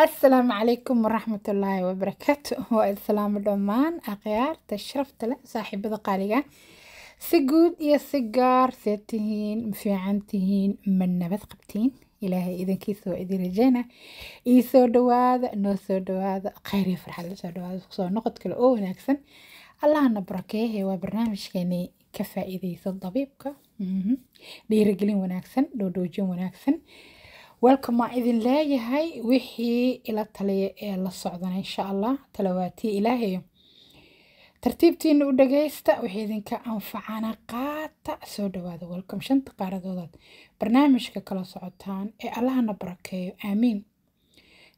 asalaamu calaykum waraxmatullaahi wabarakaatu waa islaamo dhammaan akhyaarta sharafta leh saaxiibada qaaliga si guud iyo si gaar see tihiin ma fiican tihiin ma nabad qabtiin ilaahay idankiisa waa idin rajeyna ii soo dhawaada noo soo dhawaada khayriyo farxadla soo dhawaada kusoo noqod kale oo wanaagsan allahna barakeehe waa barnaamijkeeni ka faa-iideysan dabiibka mhm. dhiirigelin wanaagsan dhoodhoojin wanaagsan welcome aan idin leeyahay wixii ila taliya ee la socdana insha allah talawaatiya ilaahay tartiibtiina u dhagaysta wixii idinka anfacana qaata soo dhawaada welcome shanta qaaradoodaad barnaamijka kala socotaan ee allahna barakeeyo aamiin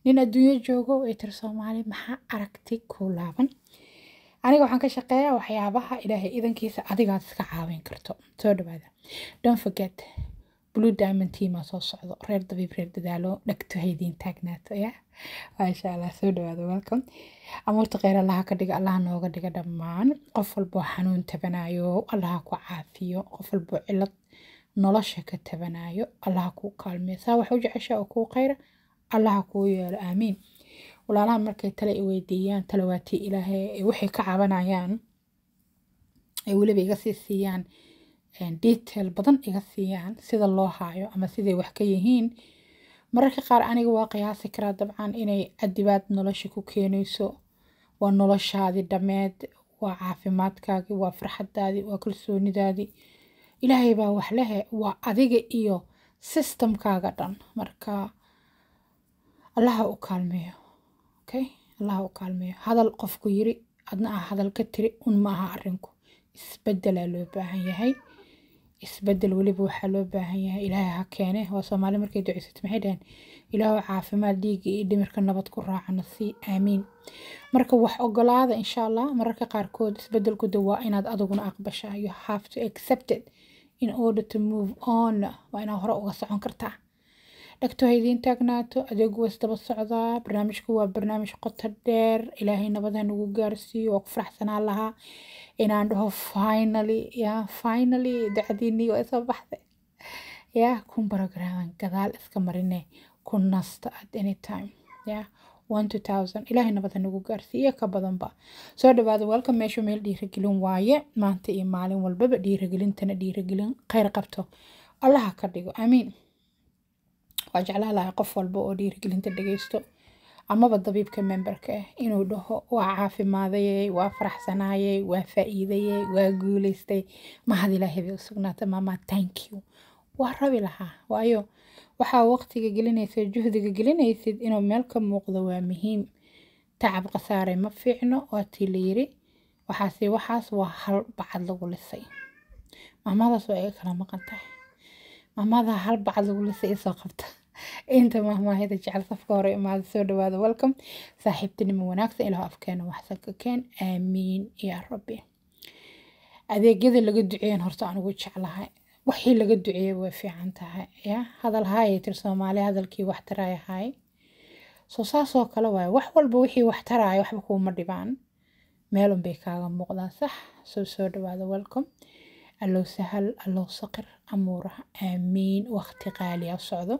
nin adduunyo joogo ay soomaali maxaa aragti ku laaban aniga waxaan ka shaqeeyaa waxyaabaha ilaahay idankiisa adigaad iska caawin karto soo dhawaada don't forget blue diamond tima soo socdo reer dabiib reer dadaalo dhegto haydiin taagnaato ya maasha allah soo dhawaada welcome amuurta kheyr allaha ka dhiga allaha nooga dhiga dhammaan qof walboo xanuun tabanaayo allaha ku caafiyo qof walboo cilad nolosha ka tabanaayo allaha kuu kaalmeyo saa wax u jeceshaa oo kuu kheyra allaha kuu yeelo aamiin walaalaha markay tale i weydiiyaan talawaatii ilaahay waxay ka cabanayaan ay weliba iga sii siiyaan detail badan iga siiyaan sida loo haayo ama siday wax ka yihiin mararka qaar aniga waa qiyaasi karaa dabcan inay adibaad nolosha ku keenayso waa noloshaadi dhameed waa caafimaadkaagi waa farxadaadi waa kalsoonidaadii ilaahay baa wax lehe waa adiga iyo sistamkaaga dhan marka allaha u kaalmeeyo okay allaha u kaalmeeyo hadal qofku yiri adna ah hadal ka tiri un ma aha arrinku isbeddelaa loo baahan yahay isbedel weliba waxaa loo baahan yahay ilaahay ha keene waa soomaali markay duceysat maxay dhaheen ilaahow caafimaad dhiigga iyo dhimirka nabad ku raacana si aamiin marka wax ogolaada insha allah mararka qaarkood isbedelku de waa inaad adiguna aqbasha you have to accept it in order to move on waa inaad hore uga socon kartaa dhegto haydiin taagnaato adeegu isdaba socdaa barnaamijku waa barnaamij qota dheer ilaahay nabad hanagu gaarsiiyo waa ku faraxsanaa lahaa inaan dhaho finally ya finally dacadiinii waa isoo baxday ya kun programan gadaal iska marine ku nasta at any time ya ilaahay nabada nagu gaarsiiyo ka badanba soo dhawaada walka meeshu meel dhiiragelin waaye maanta iyo maalin walbaba dhiiragelintana dhiiragelin kheyr qabto allaha ka dhigo aamiin waa jeclaan qof walba oo dhiirigelinta dhageysto amaba dabiibka memberka ah inuu dhaho waa caafimaadayey waa faraxsanaayey waa faa-iidayey waa guuleystay mahadilaahida u sugnaata maamaa tank you waa rabi lahaa waayo waxaa waqtiga gelinaysa juhdiga gelinaysid inuu meel ka muuqdo waa muhiim tacab khasaare ma fiicno waa tii la yiri waxaase waxaas waa hal bacad lagu lisay maamadaas waa iga kala maqan tahay maamada hal bacad lagu lisay isoo qabta inta mahmaahida jecel safka hore imaada soo dhawaada welcome saaxiibtinimo wanaagsan ilaah afkeena waxsan ka keen aamiin yaa rabbi adeegyada laga duceeyan horta anugu jeclahay wixii laga duceeya way fiican tahay ya hadal haayay tir soomaali hadalkii wax taraaya haay soo saasoo kale waay wax walba wixii wax taraaya waxba kuuma dhibaan meelun kaaga muuqdaan sax soo soo dhawaada welcome allow sahal allow saqir amuuraha aamiin waqti qaaliya socdo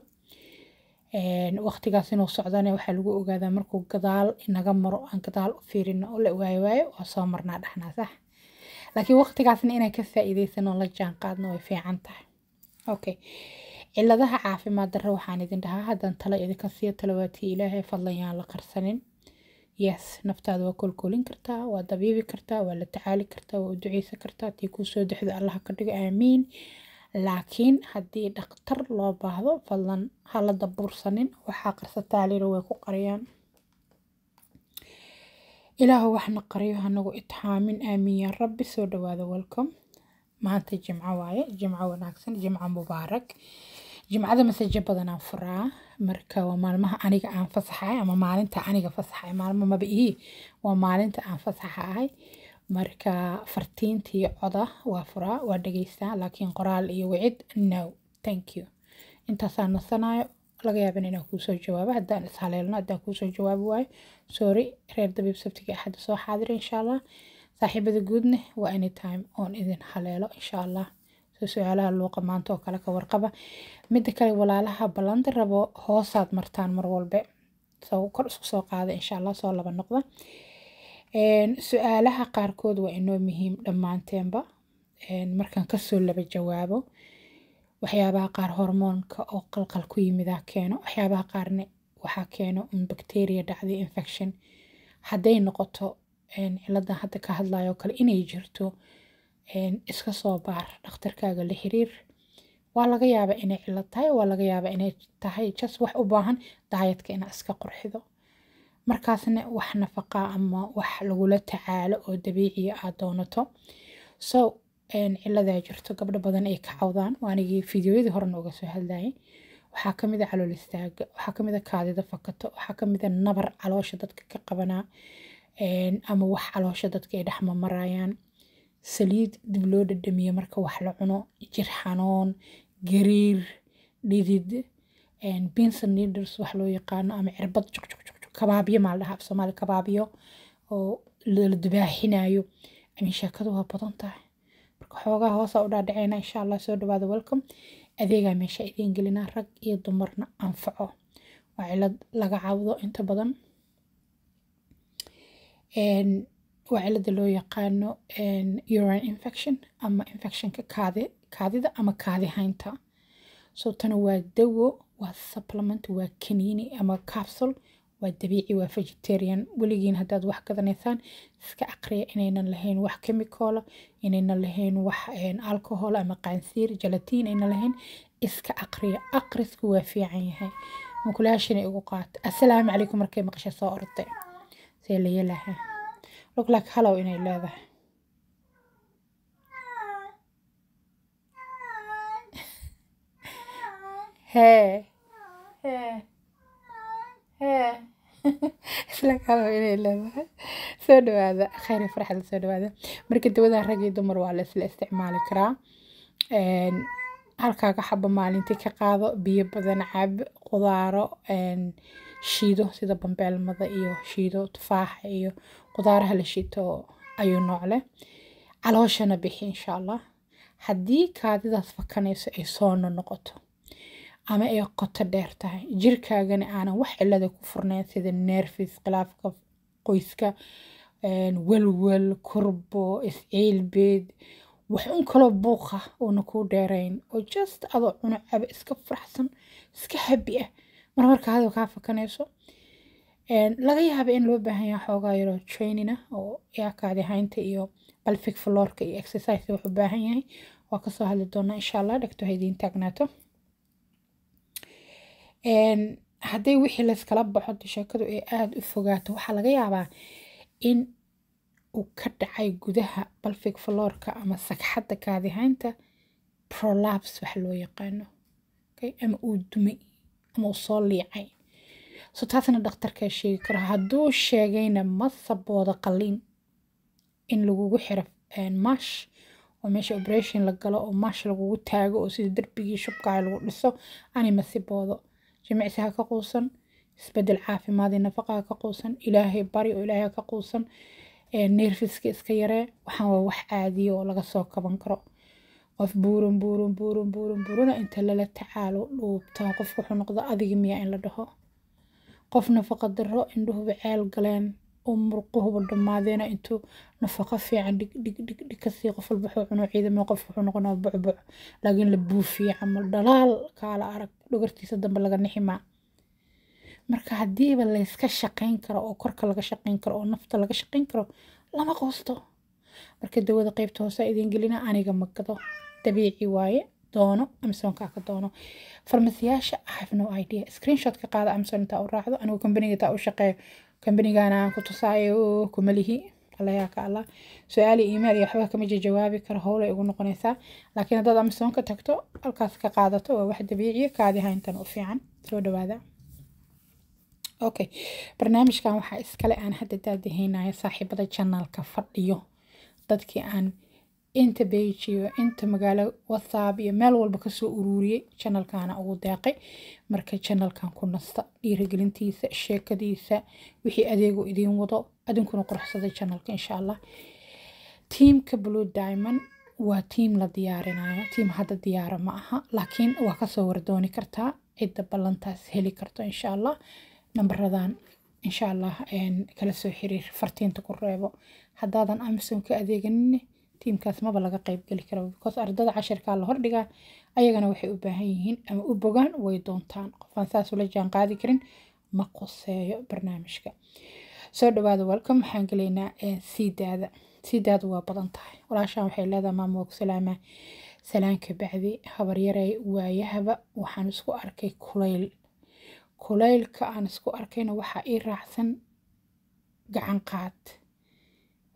waqtigaas inuu socdana waxaa lagu ogaadaa markuu gadaal inaga maro aan gadaal u fiirino oo la waayo waayo oo soo marnaa dhahnaa sax ah. laakiin waqtigaasna inaan ka faa'iidaysano la jaan qaadno way fiican tahay okay cilladaha caafimaad darro waxaan idin dhahaa haddaan talo idinka siiyo talawaatii ilaahay fadlan la qarsanin yes naftaada waa kolkoolin kartaa waa dabiibi kartaa waa la tacaali kartaa waa u duceysan kartaa tii kuu soo dexda allaha ka dhigo aamiin laakiin haddii dhakhtar loo baahdo fadlan hala la dabuursanin waxaa qarsa tacliina way ku qariyaan ilaahu waxna qariyo hanagu itixaamin aamin yaa rabbi soo dhawaada welcom maanta jimco waaye jimco wanaagsan jimco mubaarak jimcada masajo badanaan furaa marka waa maalmaha aniga aan fasaxahay ama maalinta aniga fasaxay maalmo maba ihi waa maalinta aan fasaxa ahay marka fartiintii coda waa furaa waa dhageystaa laakiin qoraal iyo wicid no thank you intaasaan nasanayo laga yaaban inaan kuusoo jawaabo haddaan is haddaan kuusoo jawaabi waayo sorry reer dabiib sabtiga axadda soo xaadir insha allah saaxiibada guudne waa anytime oon idin haleelo insha allah soo su-aalaha luuqa maanta oo kale ka warqaba midda kale walaalaha ballanta rabo hoosaad martaan mar walbe soo kor isku soo qaada insha allah soo laba noqda su-aalaha qaarkood waa inoo muhiim dhammaanteenba markaan kasoo laba jawaabo waxyaabaha qaar hormoonka oo qalqal ku yimidaa keeno waxyaabaha qaarne waxaa keeno in bacteria dhacday infection hadday noqoto ciladan hadda ka hadlayo kale inay jirto iska soo baar dhakhtarkaaga la xiriir waa laga yaabaa inay cilo tahay waa laga yaabaa inay tahay just wax u baahan daayatka inaa iska qurxido markaasna wax nafaqa ama wax lagula tacaalo oo dabiiciya aad ah doonato so ciladaa jirto gabdho badan ay ka cawdaan waanigii fideoyadii horena uga soo hadlayay waxaa kamid a ah calool istaaga waxaa kamid a ah kaadida fakato waxaa kamid a nabar caloosha dadka ka qabanaa ama wax caloosha dadka ay dhexmamaraayaan saliid dib loo dhadhamiya marka wax la cuno jir xanoon gariir dhidid binson needers wax loo yaqaano ama cirbad juqjuq kabaabiyo maa la afsoomaali kabaabiyo oo la dubaaxinayo amin sheekadu waa badan tahay marka xoogaa hoosa u dhaadhaceyna insha allah soo dhawaada welcome adeegaa meesha idiin gelina rag iyo dumarna anfaco waa cilad laga cawdo inta badan waa cilada loo yaqaano urine infection ama infectionka kaadi kaadida ama kaadi haynta so tana waa dawo waa supplement waa kaniini ama capsule waa dabiici waa vegetarian weligiin hadaad wax gadanaysaan iska aqriya inaynan lahayn wax chemicola inaynan lahayn wax alcohol ama qaansiir jalatiin aynan lahayn iska aqriya aqrisku waa fiican yahay mukulaashina igu qaato assalaamu calaykum markay maqasha soo orday see la yeelaha loglak halow inay leedahay hee hee hee isla kaalo inay soo dhawaada khayr iyo farxad soo dhawaada marka dawada rag dumar waa la isticmaali karaa halkaaga xaba maalinti ka qaado biyo badan cab qudaaro shiido sida bambeelmada iyo shiido tufaaxa iyo qudaaraha la shiito ayuu noocle calooshana bixi insha allah haddii kaadidaas fakanayso ay soo noqoto ama ay qoto dheer tahay jirkaagana aanan wax cilada ku furnayn sida nerfis khilaafka qoyska walwal kurbo isciilbeed wax un kaloo buuqa oona kuu dheerayn oo just adoo cuno caba iska faraxsan iska habi ah mar marka hadal kaa fakanayso laga yaaba in loo baahan yaha xoogaa yaroo trainina ah oo yaakaadi iyo balfig floorka iyo exercise wuxuu baahan yahay waa kasoo hadli doonaa insha allah dhegto ha taagnaato hadday wixii layskala baxo de sheekadu ay aada u fogaato waxaa laga yaabaa in uu ka dhacay gudaha balfig florka ama sagxadda kaadihaynta prolaps wax loo yaqaano ama uu dumay ama uu soo liicay so taasna dhakhtarkaa sheegi karo hadduu sheegayna ma saboodo qalliin in lagugu xiro mash oo meesha operation la galo oo mash lagugu taago oo sida derbigii shubkaha lagu dhiso anima siboodo jimicsi ha ka quusan isbedel caafimaadi nafaqa ha ka quusan ilaahay bari oo ilaahay ha ka quusan neerfiska iska yaree waxaan waa wax caadiya oo laga soo kaban karo qof buuran buuran buuran buuran buurana inta lala tacaalo dhuubta qof wuxuu noqdo adiga miyaa in la dhaho qof nafaqa daro indhuhuba ceel galeen oo murquhuba dhamaadeena intuu nafaqo fiican dhigdhigdhig qof walba wuxuu cuno ciidamada qof wuxuu noqonaa bucbuc laakiin la buufiye ama dhalaal kaala arag dhogortiisa dambe laga niximaa marka haddiiba layska shaqayn karo oo korka laga shaqayn karo oo nafta laga shaqayn karo lama qoosto marka dawada qeybta hoose idiin gelina aniga ma dabiici waaye doono amazonka ka doono farmasiyaasha i have no idea screenshot qaada amazon intaa u raacdo anigu kombanigaitaa u shaqeeyo kambanigana aan ku tusaayo kumalihi allayaa ka allah su-aali email iyo waxba kama jawaabi karo howlay ugu noqonaysaa laakiin haddaad amazon ka tagto halkaas ka qaadato waa wax dabiiciya ah, kaadiha intan u fiican soo dhawaada okay barnaamijkan waxaa iskale aan hadda daadahaynayo saaxiibada janaalka fadhiyo dadkii aan inta bage iyo inta magaalo whatsapp iyo meel walba kasoo uruuriyey janalkana ugu deeqay marka janalkan ku nasta dhiirigelintiisa sheekadiisa wixii adeegu idiin wado adinkuna quruxsada janalka insha allah tiimka blue diamond waa tiim la diyaarinayo tiim hadda diyaara ma aha laakiin waa kasoo wardooni kartaa cidda ballantaas heli karto insha allah nambaradan insha allah kala soo xiriir fartiinta ku reebo haddaadan amison ka tiimkaas maba laga qaybgeli kara because ardada casharkaa la hordhigaa ayagana waxay u baahan yihiin ama u bogaan way doontaan qofaan saasula jaan qaadi karin ma qoseeyo barnaamijka soo dhawaada welcome waxaan gelaynaa eh, sii daada waa badan tahay walaashaan waxay leedahay maama wagsalaama salaanka bacdi habaryarey waayahaba waxaan isku arkay kulayl kulaylka aan isku arkayna waxaa ii raacsan gacan qaad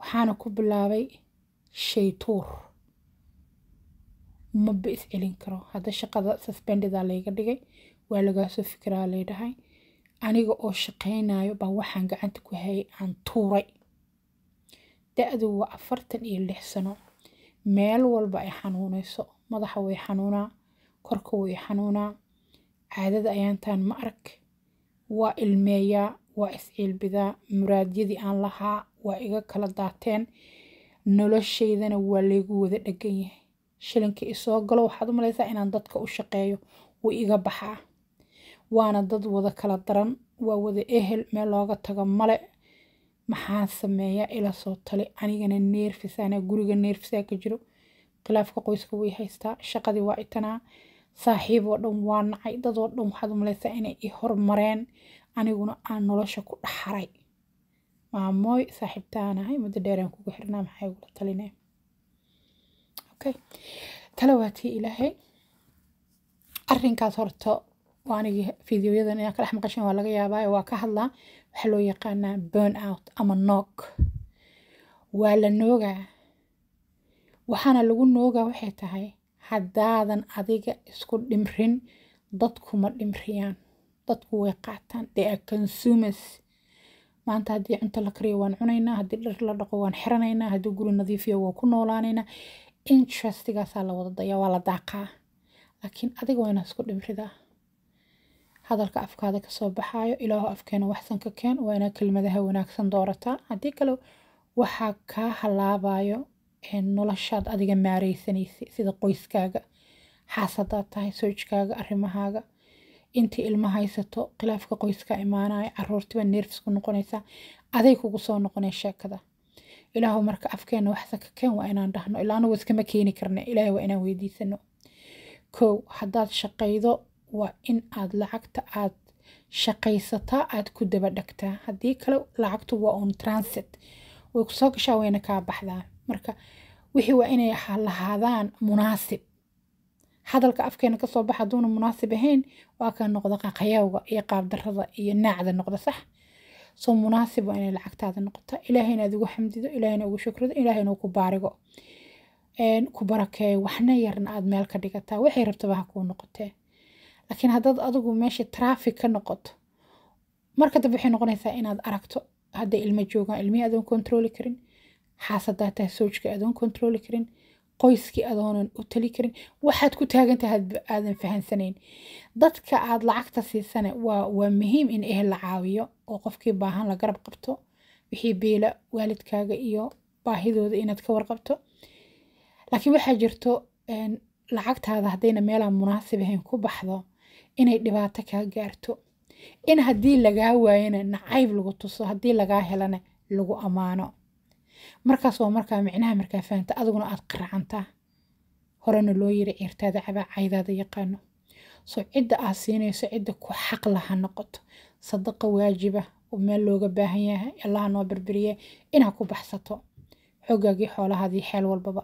waxaana ku bilaabay shaytuur maba is celin karo hada shaqada susbendidaa layga dhigay waa lagaasoo fikiraa laydhahay aniga oo shaqaynayo baa waxaan gacanta ku hayay aan tuuray da-du waa afartan iyo lix sano meel walba ay xanuunayso madaxa way xanuunaa korka way xanuunaa caadada ayaantaan ma arag waa ilmeeyaa waa isciilbidaa muraadyadii aan lahaa waa iga kala daateen noloshaydana waa laygu wada dhagan yahay shilinka isoo galo waxaad u inaan dadka u shaqeeyo wuu iga baxaa waana dad wada kala daran waa wada ehel meel looga tago male maxaa sameeya ila soo tali anigana neerfisaana guriga neerfisaa ka jiro khilaafka qoyska way haystaa shaqadii waa itanaa saaxiib oo dhan waa nacay dadoo dhan waxaad u inay i hormareen aniguna aan nolosha ku dhaxaray maamoy saaxiibta aan ahay muddo dheer aan kugu xirnaa maxaa igula talinee okay tala waa tii ilaahay arrinkaas horto waanigi fideoyadan inaan ka dhex maqashan waa laga yaabaayo waa ka hadlaa waxaa loo yaqaanaa burn out ama noog waa la noogaa waxaana lagu noogaa waxay tahay haddaadan adiga isku dhimrin dadkuma dhimriyaan dadku way qaataan they are consumers maanta hadii cunto la kariyo waan cunaynaa haddii dhar la dhaqo waan xiranaynaa hadii guri nadiifiyo waa ku noolaanaynaa interestgaasaa la wada daya waa la daaqaa laakiin adiga waa inaa isku dhimridaa hadalka afkaada kasoo baxaayo ilaahu afkeena waxsan ka keen waa inaa kelmadaha wanaagsan doorataa haddii kale waxaa kaa halaabayo noloshaad adiga maareysanaysa sida qoyskaaga xaasadaad tahay soojkaaga arrimahaaga intii ilmo haysato khilaafka qoyska imaanayo caruurtiba ku noqonaysaa aday kugu soo noqonay sheekada ilaahu marka afkeena wax sakakeen waa inaan dhahno ilaa anagu iskama keeni karna ilaahay waa inaan weydiisano kow haddaad shaqaydo waa in aad lacagta aad shaqaysataa aad ku daba dhagtaa haddii kale lacagtu waa on transit way kusoo gashaa wayna kaa baxdaa marka wixii waa inay lahaadaan munaasib hadalka afkeena kasoo bax haduuna munaasib ahayn waa kaa noqda qaqayaawga iyo qaabdarada iyo naacda noqda sax soo munaasib waa inay lacagtaada noqoto ilaahayna aad xamdido ilaahayna ugu shukrado ilaahayna ku baarigo ku barakeeyo waxna yarna aad meel ka dhigataa waxay rabtaba ha kuu noqotee laakiin haddaad adigu meesha traffic ka noqoto marka dab waxay noqonaysaa inaad aragto hadday ilmo joogaan ilmihii adoon kontrooli karin xaasaddaa tahay adoon kontrooli karin qoyskii adoonan u tali karin waxaad ku taagantaha hadba aadan fahansanayn dadka aad lacagta siisana waa muhiim in ehel la caawiyo oo qofkii baahan la garab qabto wixii biila waalidkaaga iyo baahidooda inaad ka warqabto laakiin waxaa jirto lacagtaada haddayna meelaan munaasib ahayn ku baxdo inay dhibaato kaa gaarto in haddii lagaa waayona nacayb lagu tuso haddii lagaa helana lagu ammaano markaas waa markaa micnaha markaa fahanta adiguna aad qaracantaa horena loo yiri eertaada cabaa caydaada yaqaano soo cidda aad siinayso cidda ku xaq laha noqoto sadaqa waajiba oo meel looga baahan yahay allaha noo berberiya inaad ku baxsato xoogaagii xoolahaadii xeel walbaba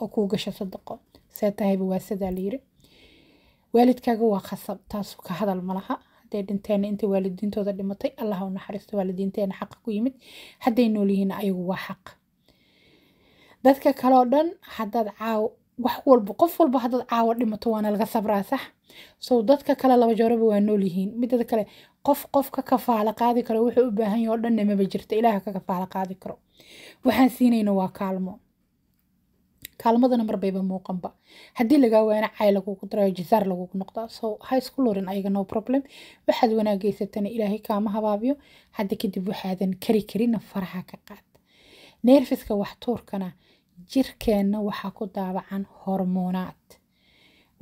oo kuu gasho sadaqo see tahayba waa la yiri waalidkaaga waa khasab taasu ka hadal malaha hadday dhinteena inta waalidiintooda dhimatay allah u naxariisto waalidiinteena xaqa ku yimid hadday noolyihiin ayagu waa xaq dadka kaleo dhan haddaad caawo wax walba qof walba haddaad caawo dhimato waana laga sabraa sax so dadka kale laba jooraba waa nool yihiin midada kale qof qof ka qaadi karo wuxuu u baahan yahay oo dhanna maba jirta ilaah ka kafaalo qaadi karo waxaan siinayna waa kaalmo kaalmadana marbayba muuqanba haddii lagaa waana caay lagugu darayo jisaar lagugu noqdaa so ha isku lorin ayaga no problem waxaad wanaagaysatana ilaahay kaama habaabiyo hadda kadib waxaadan kari karina faraha ka qaad neerfiska waxtuurkana jirkeenna waxaa ku daabacan hormoonaad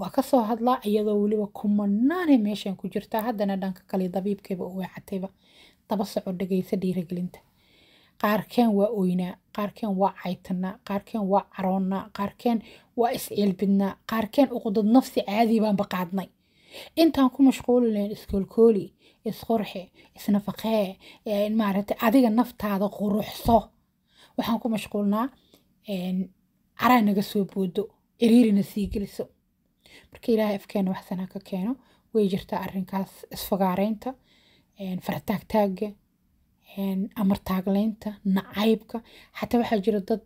waa kasoo hadlaa iyadoo weliba kumanaanay meeshan ku jirtaa haddana dhanka kale dabiibkayba u weecatayba daba soco dhagaysa dhiiragelinta qaarkeen waa oynaa qaarkeen waa caytanaa qaarkeen waa caroonaa qaarkeen waa isciilbidnaa qaarkeen uqdad nafsi caadii baanba qaadnay intaan ku mashquuli lahayn iskoolkooli isqurxi isnafaqee maaragtay adiga naftaada quruxso waxaan ku mashquulnaa caraa naga soo boodo ciriirina sii geliso marka ilaahay afkeena waxsanaa ka keeno way jirtaa arinkaas isfagaareynta farataagtaaga amartaagleynta nacaybka xataa waxaa jira dad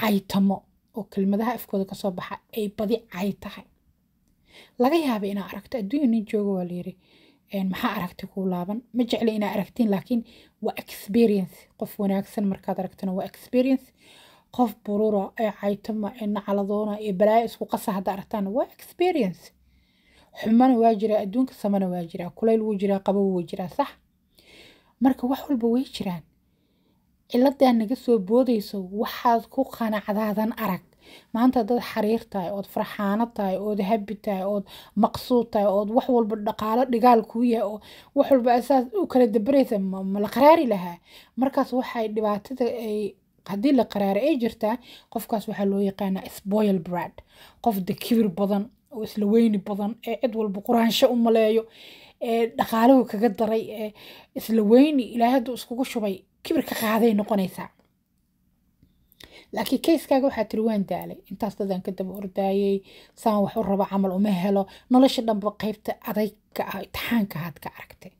caytamo oo kelmadaha afkooda kasoo baxa ay badi cay tahay laga yaaba inaa aragto adduunya nin jooga waa layiri maxaa aragti kuu laaban ma jecla inaa aragtiin laakiin waa experience qof wanaagsan markaad aragtana waa experience qof burura ee caytama ee nacaladoona ee balaayo isku qasa hadda aragtaana waa experience xumana waa jiraa adduunka samana waa jiraa kulayl wuu jiraa qabo wuu jiraa sax marka wax walba way jiraan ciladaa naga soo boodayso waxaad ku qanacdaadan arag maanta dad xariir tahay ood farxaano tahay ood habi tahay ood maqsuud tahay ood wax walba dhaqaalo dhigaal kuu yahay oo wax walba asaas u kala dabaraysa mala qaraari lahaa markaas waxay dhibaatada ay haddii la qaraaro ay jirtaa qofkaas waxaa loo yaqaanaa spoil brad qof da kibir badan oo isla weyni badan ee cid walba quraansho u maleeyo dhaqaaluhu kaga daray ee isla weyni ilaahay hadduu iskugu shubay kibir ka qaaday noqonaysaa laakiin kayskaaga waxaa tiri waan daalay intaas dadaan ka daba ordaayey saan wax u rabo camal uma helo nolosha dhanba qaybta adayga ah itixaanka haad ka aragtay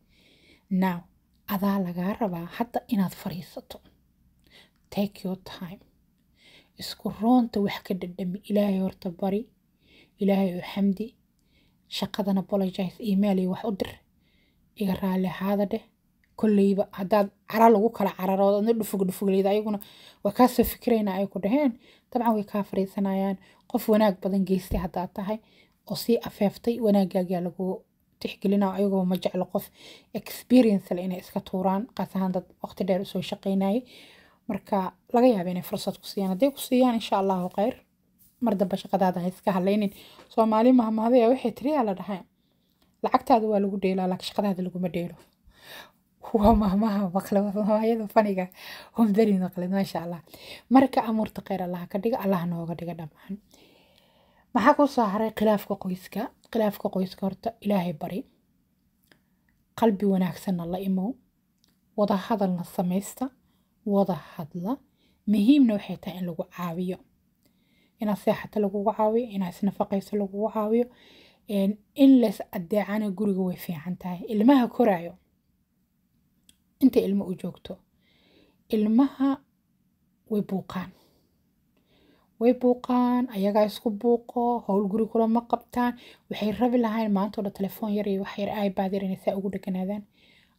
now adaa lagaa rabaa hadda inaad fariisato take your time isku roonta wax ka dhadhami ilaahay horta bari ilaahay oo xamdi shaqadana apologize email wax u dir iga raali ahaada dheh kolleyba hadaad cara lagu kala cararoodo adna dhufug dhufugleyda ayaguna waa kaasoo fikirayna ay ku dhaheen dabcan way kaa fariisanayaan qof wanaag badan geystay hadaad tahay oo sii afeeftay wanaagaagaa lagu tixgelina ayagoo ma jeclo qof experience le inay iska tuuraan qaas ahaan dad waqti dheer usoo shaqaynayay marka laga yaaba inay fursad ku siiyaan hadday ku siiyaan insha allahu khayr mar damba shaqadaada ha iska halaynin soomaali mahmahday waxay tiri la dhahaa lacagtaada waa lagu dheelaa laakiin shaqadaada laguma dheelo waa mahmaha maqlemaayada faniga homdari maqle maasha allah marka amuurta kheyr allaha ka dhiga allah nooga dhiga dhammaan maxaa ku soo haray khilaafka qoyska khilaafka qoyska horta ilaahay bari qalbi wanaagsanna la imow wada hadalna samaysta wada hadla muhiimna waxay tahay in lagu caawiyo inaad seexata lagugu caawiyo inaad isnafaqayso lagugu caawiyo in leys adeecana guriga way fiican tahay ilmaha koraayo inta ilmo u joogto ilmaha way buuqaan way buuqaan ayagaa isku buuqo howl guri kulama qabtaan waxay rabi lahayn maantoo telefoon yar iyo wax yar yar inay saa ugu dheganaadaan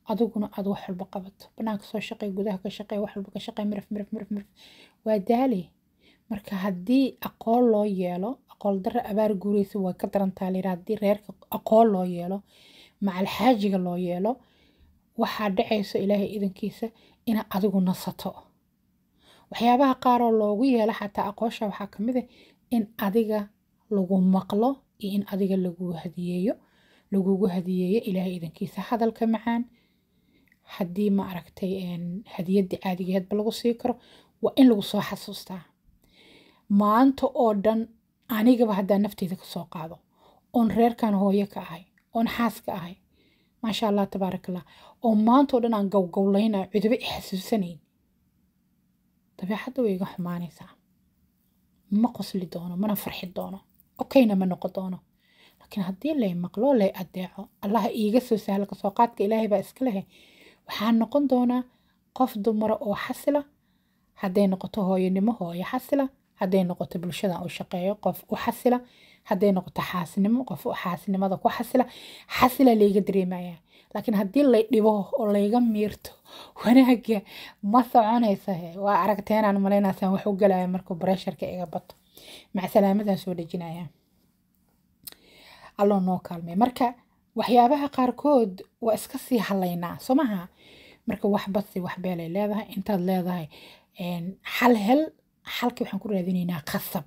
adiguna aad wax walba qabato banaanka soo shaqey gudaha ka shaqey wax walba ka shaqey mirif mirif mirif mirif waa daali marka hadii aqoon loo yeelo aqool darra abaar guureysa waa ka darantaa layidha haddii reerka aqoon loo yeelo macalxaajiga loo yeelo waxaa dhacayso ilaahay idankiisa ina adigu nasato waxyaabaha qaaroo loogu yeelo xataa aqoonsha waxaa kamid mid ah in adiga lagu maqlo iyo in adiga lagu hadiyeeyo lagugu hadiyeeyo ilaahay idankiisa hadalka macaan haddii ma aragtay hadiyadda caadigeedba lagu sii karo waa in lagu soo xasuustaa maanta oo dhan anigaba haddaa nafteyda kasoo qaado oon reerkan hooyo ka ahay oon xaas ka ahay maasha allah tabaaraka allah oo maanta oo dhan aan gowgowlaynayo cudubo ixasuusanayn dabeecadda way iga xumaanaysaa ma qosli doono mana farxi doono okayna ma noqon doono laakiin haddii lay maqlo lay adeeco allah iiga soo sahla kasoo qaadka ilaahay baa iska lehe waxaa noqon doonaa qof dumara oo xasila hadday noqoto hooyonimo hooyo xasila haday noqoto bulshada uu shaqeeyo qof u xasila hadday noqoto xaasinimo qof xaasinimada ku xasila xasila layga dareemayaa laakiin haddii lay dhibo oo layga miirto wanaagga ma soconaysa waa aragteenaan maleynaysaan wax u galaya markuu bresharka iga bato macsalaamadan soo dhejinaya alloo noo kaalmay marka waxyaabaha qaarkood waa iska sii halaynaa soo maha marka waxbadsi waxbeelay leedahay intaad leedahay xal hel halkii waxaan ku raadinaynaa khasab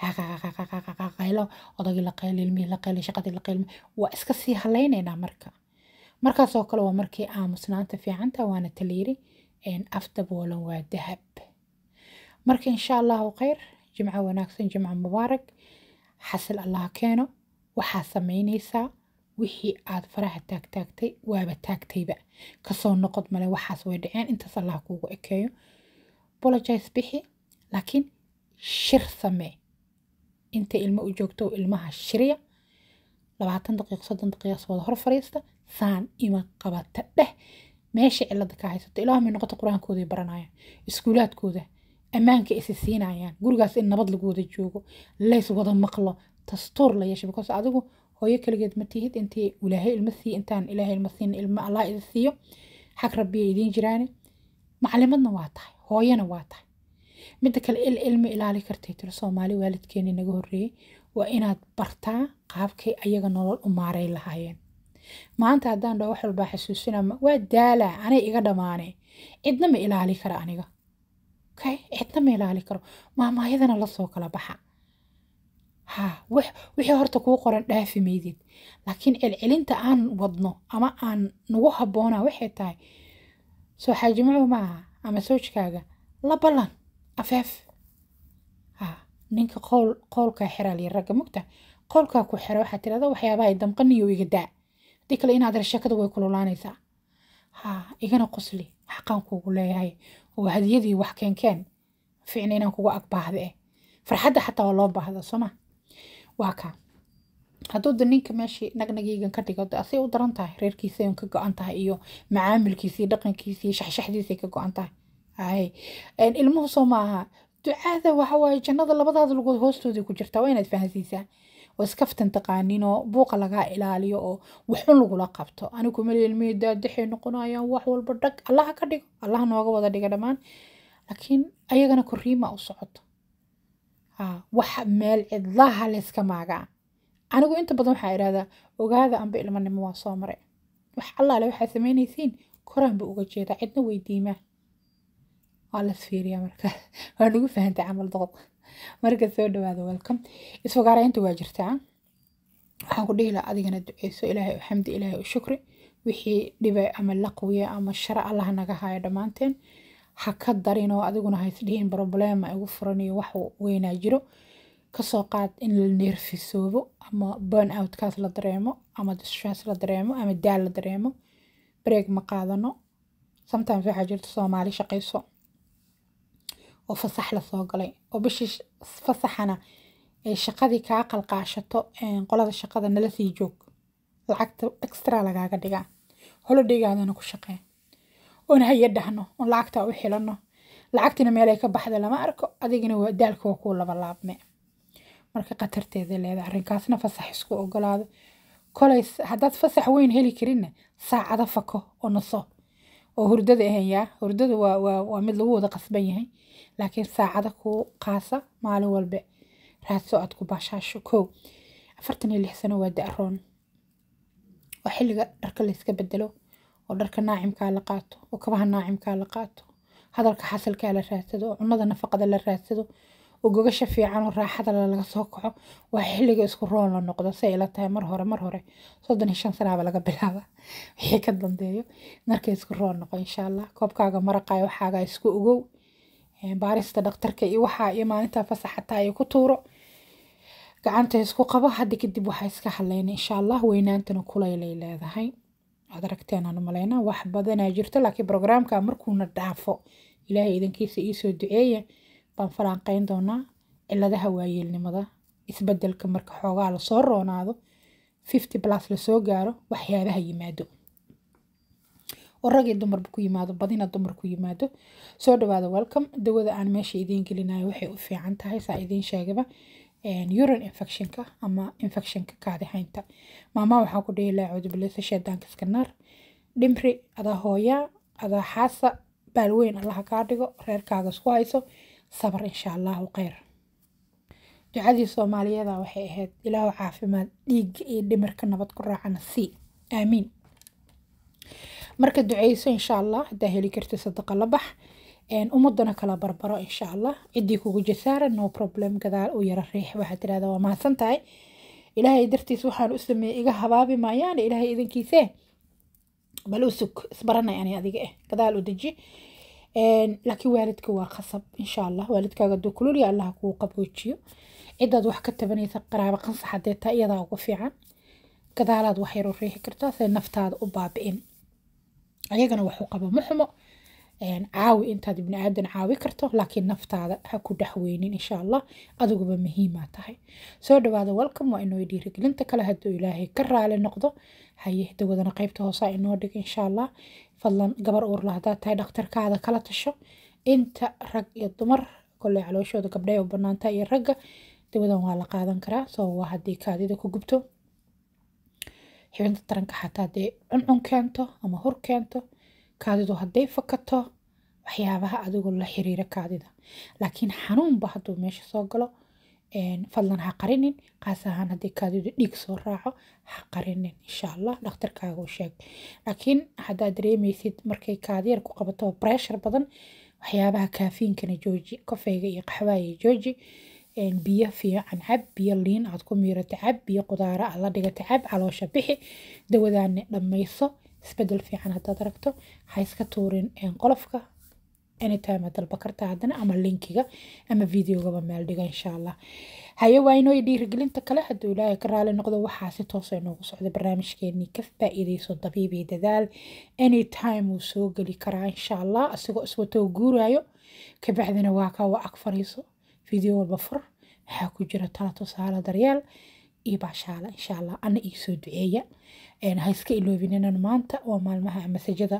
qaqaqaqaqaqaqaqaylo odagii la qaylo ilmihii la qaylo shaqadii la qaylo waa iska sii halaynaynaa marka markaasoo kale waa markii aamusnaanta fiicanta waana taliyiri afta boolan waa dahab marka insha allahu khayr jimco wanaagsan jimco mubaarak xasil allah keeno waxaa samaynaysaa wixii aad faraha taagtaagtay waaba taagtayba kasoo noqod male waxaas way dhaceen intaas allah kuugu ekeeyo bologice bixi laakiin shir samee inta ilmo u joogto ilmaha shirya labaatan daqiiq soddon daqiiqas wada hor fariista saan ima qabata dheh meesha cilada ka haysato ilaahu may noqoto qur-aankooday baranayaan iskuulaadkooda ammaanka isi siinayaan gurigaas in nabad lagu wada joogo lays wada maqlo tastuur la yeesha because adigu hooyo keligeed ma tihid intii ilaahay ilma siiy intaan ilaahay ilma siin ilma allah idi siiyo xag rabbiya idiin jiraane macalimadna waa tahay hooyana waa tahay mida kale il ilma ilaali kartay tiro soomaali waalidkeeni naga horreeyey waa inaad bartaa qaabkay ayaga nolol u maaray lahaayeen maanta haddaan dha wax walbaa xasuusina waa daalaa anay iga dhammaanay cidna ma ilaali kara aniga okay cidna ma ilaali karo maamaayadana lasoo kala baxa ha wixii horta kuu qoran dhaafi maydid laakiin celcelinta aan wadno ama aan nagu habboona waxay tahay soo xaajimacu maaha ama sowjkaaga la ballan afaaf ah, ninka qowl qoolkaa xeraal iyo ragga mugta qoolkaa ku xera waxaa tirahda waxyaabaha damqaniyo iga daa haddii kale inaad rashakada way kululaanaysaa ha ah, igana qosli xaqaan kuugu leeyahay oo hadiyadii wax keenkeen ficna inaan kugu ag baahda eh. farxadda xataa waa loo baahda sooma waa kaa hadduuda ninka meeshii nagnagaygan ka dhigo asay u daran tahay reerkiisay ka go-an tahay iyo macaamilkiisi dhaqankiisi shaxshaxdiisay ka go-an tahay ay ilmuhu soo maaha ducaada waxa waaye jannada labadaada lugood hoostooday ku jirtaa waa inaad fahansiisaa oo iskaftan taqaaninoo buuqa lagaa ilaaliyo oo waxun lagula qabto anigu mal ilmihii daadaxay noqonayaan wax walba dhag allaha ka dhigo allaha nooga wada dhiga dhammaan laakiin ayagana korriima u socoto wax meel cidlaha layska maagaa anigu inta badan waxaa idhahdaa ogaada anba ilmanimo waa soo maray wax allaale waxaa samaynaysiin koraanba uga jeedaa cidna weydiimaa waa la fiiriyaa marka waa lagu fahantay camal doqod marka soo dhawaada welcome isfogaaraynta waa jirtaa ah? waxaan ku dhihi lahaa adigana duceyso ilaahay xamdi ilaahay u shukri wixii dhibay ama la qawiya ama shar allaha naga haya dhammaanteen ha ka darin oo adiguna haysdhihin problema igu furan iyo wax weynaa jiro kasoo qaad in la neerfisoobo ama burn outkaas la dareemo ama distress la dareemo ama daal la dareemo breeg ma qaadano sometimes waxaa jirta soomaali shaqayso oo fasax lasoo galay oo bishii fasaxana ay shaqadii kaa qalqaashato qolada shaqada nala sii joog lacagta extra lagaaga dhigaa holodhaygaadana ku shaqee oon haya dhahno oon lacagtaa u xilano lacagtina meelay ka baxda lama arko adigina daalka waa kuu labalaabme marka khatarteeda leedahay arrinkaasna fasax isku ogolaado kolay haddaad fasax weyn heli karinna saacada fako oo naso oo hurdada ahayaa hurdada waa mid lagu wada qasban yahay laakiin saacada ku qaasa maalin walbe raadso aad ku baashaasho kow afartan iyo lix sano waa da-roon waa xilliga dharka layska bedelo oo dharka naacimkaa la qaato oo kabaha naacimkaa la qaato hadalka xasalkaa la raadsado oo cunnada nafaqada la raadsado oo gogasha fiican oo raaxada laga soo kaco waa xilliga isku roon la noqdo say ila tahay mar hore mar hore soddon iyo shan sanaaba laga bilaaba wixii ka dambeeyo markay isku roon noqo insha allah koobkaaga maraqayo waxaagaa isku ogow baarista dhakhtarka iyo waxaa iyo maalinta fasaxataa ay ku tuuro gacanta isku qabo hadda kadib waxaa iska hadlayna insha allah weynaantana kulaylay leedahay waad aragteen aan umalayna wax badanaa jirto laakiin brograamka markuuna dhaafo ilaahay idankiisa iisoo duceeya baan falanqeyn doonaa ciladaha waayeelnimada isbedelka marka xoogaa lasoo roonaado fifty plus lasoo gaaro waxyaabaha yimaado oo rag dumarba ku yimaado badina dumar ku yimaado soo dhawaada welcome dawada aan meesha idiin gelinayo waxay u fiican tahay saa idiin sheegaba urine infectionka ama infectionka kaadihaynta maamaa waxaa ku dhihi laha cudubilasa sheedaankiska naar dhimri adaa hooyaa adaa xaasa baalweyn allaha kaa dhigo reerkaaga isku hayso sabar insha allahu kheyr ducadii soomaaliyada ah waxay ahayd ilaahu caafimaad dhiigga iyo dhimirka nabad ku raacana c aamiin marka duceyso insha allah hadaa heli karto sadaqa la bax ummadana kala barbaro insha allah cidii kugu jasaara no problem gadaal u yara riix waxaa tirahda waa mahadsantahay ilaahay dartiis waxaan u sameeyey iga habaabi maayaan ilaahay idankiisee bal u isbaranay ani adiga eh gadaal u deji laakiin waalidka waa qasab insha allah waalidkaaga aduu kululya allah kuu qaboojiyo cidaad wax ka tabanaysa qaraabo qansax hadee iyadaa ugu fiican gadaalaad wax yar riixi kartaa say naftaada u baabi'in ayagana waxu qabo ma caawi intaad ibni caawi karto laakiin naftaada ha ku dhaxweynin insha allah adiguba muhiimaa tahay soo dhawaada welcome waa inoo dhiirigelinta kale hadduu ilaahay ka raali noqdo haye dawadana qaybta hoosaa inoo dhiga insha allah fadlan gabar uurla haddaad tahay dhakhtarkaada kala tasho inta rag iyo dumar koley calooshooda gabdhaha u banaantaha iyo ragga dawadan waa la qaadan karaa soo waa haddii kaadida ku gubto xibinta taranka xataa hadday cuncun keento ama hor keento kaadidu hadday fakato waxyaabaha adigu la xiriira kaadida laakiin xanuunba hadduu meesha soo galo fadlan ha qarinin qaas ahaan haddii kaadidu dhiig soo raaco ha qarinin insha allah dhakhtarkaaga u sheeg laakiin haddaa dareemaysid markay kaadiyar ku qabato pressure badan waxyaabaha kaafiinkana jooji kofeyga iyo qaxwaaga jooji biyo fiican cab biyo liin aad ku miirata cab biyo qudaara aad la dhigata cab caloosha bixi dawadaane dhammayso isbedel fiican haddaad aragto ha iska tuurin qolofka anytime aad dalba kartaa haddana ama linkiga ama videogaba meel dhiga insha allah haya waa dhiirigelinta kale hadduu ilaahay ka raali noqdo waxaa si toosa ah inoogu socda barnaamijkeenii ka faa'iidayso dabiibi dadaal anytime wuu soo geli karaa insha allah isagoo iswatoo guurayo kabacdina waa ka waa ag fariiso video walba fur waxaa ku jira taato saara daryeel iyo bashaala insha allah ana ii soo duceeya ha iska maanta waa maalmaha masajada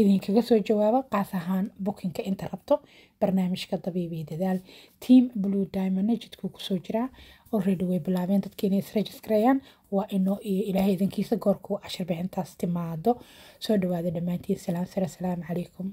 idinkaga soo jawaaba qaas ahaan bukinka inta rabto barnaamijka dabiibi dadaal team blue diamondna kusoo jiraa already way bilaabeen dadka inay isregistrayaan waa inoo iyo ilaahay idankiisa goorkuu cashir timaado soo dhawaada dhammaantiin salaam sare assalaamu calaykum